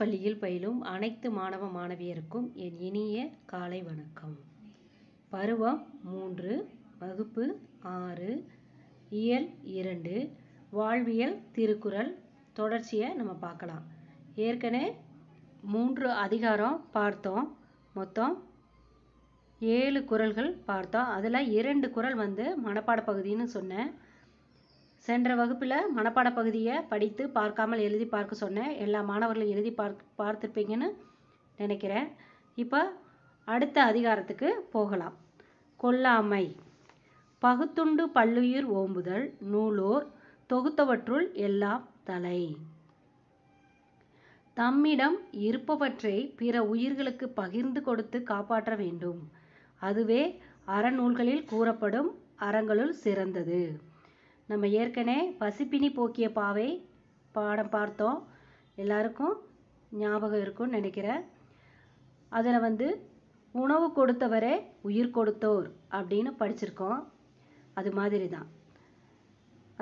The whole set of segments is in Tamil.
பள்ளியில் பயிலும் அனைத்து மாணவ மாணவியருக்கும் என் இனிய காலை வணக்கம் பருவம் மூன்று வகுப்பு ஆறு இயல் இரண்டு வாழ்வியல் திருக்குறள் தொடர்ச்சியை நம்ம பார்க்கலாம் ஏற்கனவே மூன்று அதிகாரம் பார்த்தோம் மொத்தம் ஏழு குரல்கள் பார்த்தோம் அதில் இரண்டு குரல் வந்து மனப்பாட பகுதின்னு சொன்னேன் சென்ற வகுப்பில் மனப்பாட பகுதியை படித்து பார்க்காமல் எழுதி பார்க்க சொன்னேன் எல்லா மாணவர்களும் எழுதி பார்க் பார்த்துருப்பீங்கன்னு நினைக்கிறேன் இப்போ அடுத்த அதிகாரத்துக்கு போகலாம் கொல்லாமை பகுத்துண்டு பல்லுயிர் ஓம்புதல் நூலோர் தொகுத்தவற்றுள் எல்லாம் தலை தம்மிடம் இருப்பவற்றை பிற உயிர்களுக்கு பகிர்ந்து கொடுத்து காப்பாற்ற வேண்டும் அதுவே அறநூல்களில் கூறப்படும் அறங்களுள் சிறந்தது நம்ம ஏற்கனவே பசிப்பினி போக்கிய பாவை பாடம் பார்த்தோம் எல்லாருக்கும் ஞாபகம் இருக்கும்னு நினைக்கிறேன் அதில் வந்து உணவு கொடுத்தவரே உயிர் கொடுத்தோர் அப்படின்னு படிச்சிருக்கோம் அது மாதிரி தான்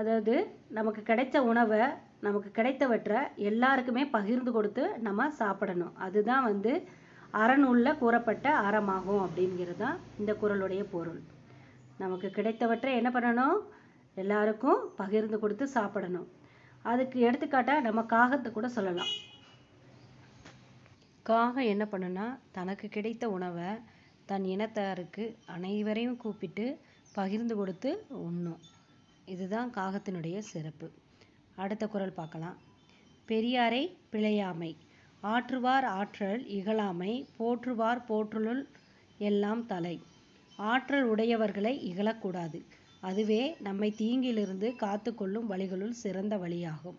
அதாவது நமக்கு கிடைச்ச உணவை நமக்கு கிடைத்தவற்றை எல்லாருக்குமே பகிர்ந்து கொடுத்து நம்ம சாப்பிடணும் அதுதான் வந்து அறநூலில் கூறப்பட்ட அறமாகும் அப்படிங்கிறது தான் இந்த குரலுடைய பொருள் நமக்கு கிடைத்தவற்றை என்ன பண்ணணும் எல்லாருக்கும் பகிர்ந்து கொடுத்து சாப்பிடணும் அதுக்கு எடுத்துக்காட்டாக நம்ம காகத்தை கூட சொல்லலாம் காகம் என்ன பண்ணுனா தனக்கு கிடைத்த உணவை தன் இனத்தாருக்கு அனைவரையும் கூப்பிட்டு பகிர்ந்து கொடுத்து உண்ணும் இதுதான் காகத்தினுடைய சிறப்பு அடுத்த குரல் பார்க்கலாம் பெரியாரை பிழையாமை ஆற்றுவார் ஆற்றல் இகழாமை போற்றுவார் போற்றுலுள் எல்லாம் தலை ஆற்றல் உடையவர்களை இகழக்கூடாது அதுவே நம்மை தீங்கிலிருந்து காத்து கொள்ளும் வழிகளுள் சிறந்த வழியாகும்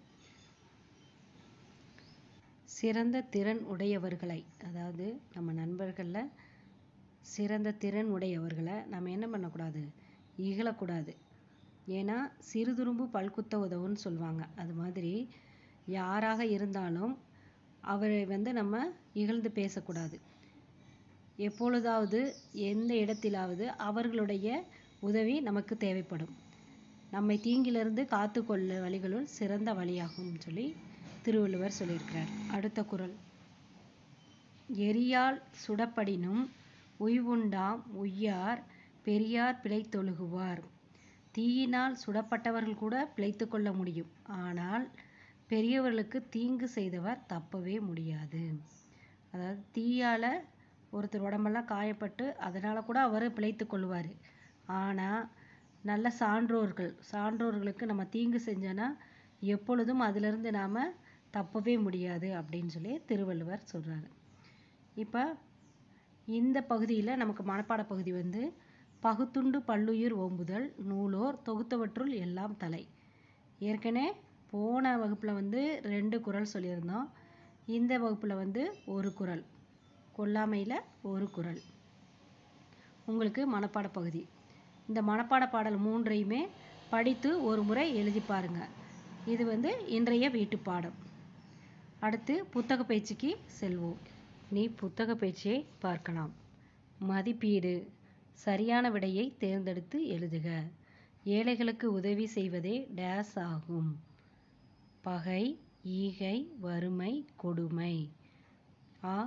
சிறந்த திறன் உடையவர்களை அதாவது நம்ம நண்பர்களில் சிறந்த திறன் உடையவர்களை நம்ம என்ன பண்ணக்கூடாது இகழக்கூடாது ஏன்னா சிறுதுரும்பு பல்குத்த உதவுன்னு சொல்லுவாங்க அது மாதிரி யாராக இருந்தாலும் அவரை வந்து நம்ம இகழ்ந்து பேசக்கூடாது எப்பொழுதாவது எந்த இடத்திலாவது அவர்களுடைய உதவி நமக்கு தேவைப்படும் நம்மை தீங்கிலிருந்து காத்து கொள்ள வழிகளுள் சிறந்த வழியாகும் சொல்லி திருவள்ளுவர் சொல்லியிருக்கிறார் அடுத்த குரல் எரியால் சுடப்படினும் உய்வுண்டாம் உய்யார் பெரியார் பிழைத்தொழுகுவார் தீயினால் சுடப்பட்டவர்கள் கூட பிழைத்து கொள்ள முடியும் ஆனால் பெரியவர்களுக்கு தீங்கு செய்தவர் தப்பவே முடியாது அதாவது தீயால் ஒருத்தர் உடம்பெல்லாம் காயப்பட்டு அதனால் கூட அவர் பிழைத்து கொள்வார் ஆனால் நல்ல சான்றோர்கள் சான்றோர்களுக்கு நம்ம தீங்கு செஞ்சோன்னா எப்பொழுதும் அதிலிருந்து நாம் தப்பவே முடியாது அப்படின்னு சொல்லி திருவள்ளுவர் சொல்கிறாரு இப்போ இந்த பகுதியில் நமக்கு மனப்பாட பகுதி வந்து பகுத்துண்டு பல்லுயிர் ஓம்புதல் நூலோர் தொகுத்தவற்றுள் எல்லாம் தலை ஏற்கனவே போன வகுப்பில் வந்து ரெண்டு குரல் சொல்லியிருந்தோம் இந்த வகுப்பில் வந்து ஒரு குரல் கொல்லாமையில் ஒரு குரல் உங்களுக்கு மனப்பாட பகுதி இந்த மனப்பாட பாடல் மூன்றையுமே படித்து ஒரு முறை எழுதி பாருங்க இது வந்து இன்றைய வீட்டு பாடம் அடுத்து புத்தக பயிற்சிக்கு செல்வோம் நீ புத்தக பயிற்சியை பார்க்கலாம் மதிப்பீடு சரியான விடையை தேர்ந்தெடுத்து எழுதுக ஏழைகளுக்கு உதவி செய்வதே டேஸ் ஆகும் பகை ஈகை வறுமை கொடுமை ஆ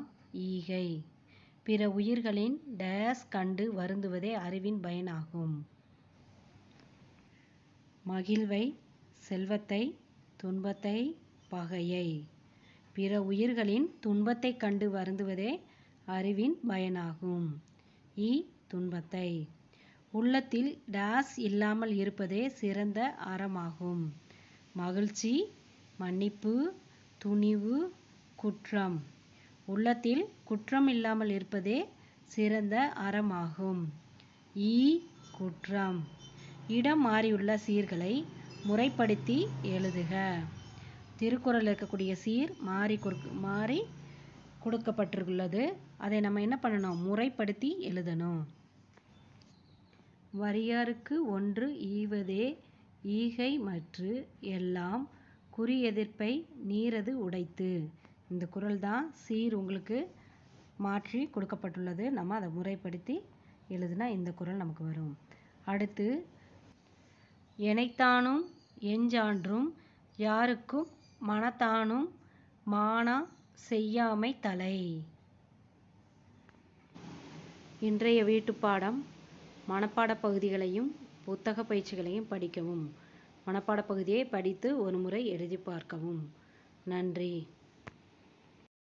ஈகை பிற உயிர்களின் டேஸ் கண்டு வருந்துவதே அறிவின் பயனாகும். மகிழ்வை செல்வத்தை துன்பத்தை பகையை பிற உயிர்களின் துன்பத்தைக் கண்டு வருந்துவதே அறிவின் பயனாகும். இ துன்பத்தை உள்ளத்தில் டேஸ் இல்லாமல் இருப்பதே சிறந்த அறமாகும். மகிழ்ச்சி மன்னிப்பு துணிவு குற்றம் உள்ளத்தில் குற்றம் இல்லாமல் இருப்பதே சிறந்த அறமாகும் ஈ குற்றம் இடம் மாறியுள்ள சீர்களை முறைப்படுத்தி எழுதுக திருக்குறள் இருக்கக்கூடிய சீர் மாறி மாறி கொடுக்கப்பட்டுள்ளது அதை நம்ம என்ன பண்ணணும் முறைப்படுத்தி எழுதணும் வரியாருக்கு ஒன்று ஈவதே ஈகை மற்று எல்லாம் குறி எதிர்ப்பை நீரது உடைத்து இந்த குரல் தான் சீர் உங்களுக்கு மாற்றி கொடுக்கப்பட்டுள்ளது நம்ம அதை முறைப்படுத்தி எழுதுனா இந்த குரல் நமக்கு வரும் அடுத்து எனைத்தானும் எஞ்சான்றும் யாருக்கும் மனத்தானும் மானா செய்யாமை தலை இன்றைய வீட்டுப்பாடம் மனப்பாட பகுதிகளையும் புத்தக பயிற்சிகளையும் படிக்கவும் மனப்பாட பகுதியை படித்து ஒரு முறை எழுதி பார்க்கவும் நன்றி